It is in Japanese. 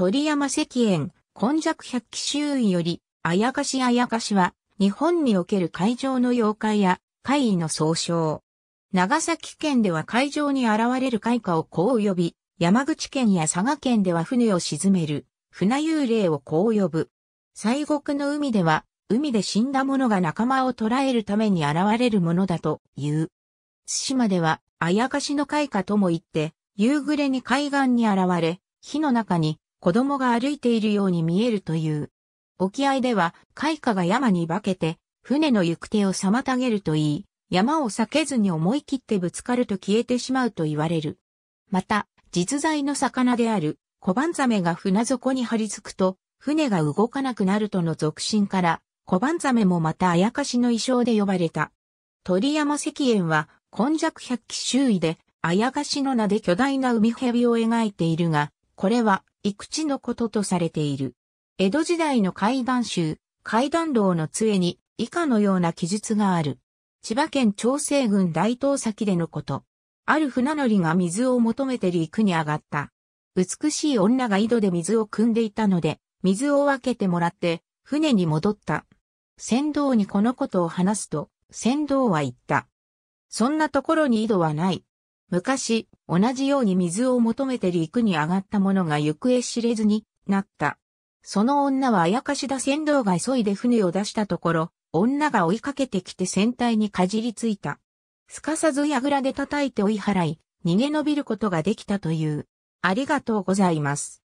鳥山石燕、今弱百鬼周囲より、あやかしあやかしは、日本における海上の妖怪や、怪異の総称。長崎県では海上に現れる海下をこう呼び、山口県や佐賀県では船を沈める、船幽霊をこう呼ぶ。西国の海では、海で死んだ者が仲間を捕らえるために現れるものだという。津島では、あやかしの海下とも言って、夕暮れに海岸に現れ、火の中に子供が歩いているように見えるという。沖合では、海花が山に化けて、船の行く手を妨げるといい、山を避けずに思い切ってぶつかると消えてしまうと言われる。また、実在の魚である小判ザメが船底に張り付くと、船が動かなくなるとの俗信から、小判ザメもまたあやかしの衣装で呼ばれた。鳥山石燕は、今弱百鬼周囲で、あやかしの名で巨大な海蛇を描いているが、これは、育地のこととされている。江戸時代の階段集、階段楼の杖に、以下のような記述がある。千葉県長生郡大東崎でのこと。ある船乗りが水を求めて陸に上がった。美しい女が井戸で水を汲んでいたので、水を分けてもらって、船に戻った。船頭にこのことを話すと、船頭は言った。そんなところに井戸はない。昔、同じように水を求めて陸に上がった者が行方知れずになった。その女はあやかしだ船頭が急いで船を出したところ、女が追いかけてきて船体にかじりついた。すかさずやぐらで叩いて追い払い、逃げ延びることができたという。ありがとうございます。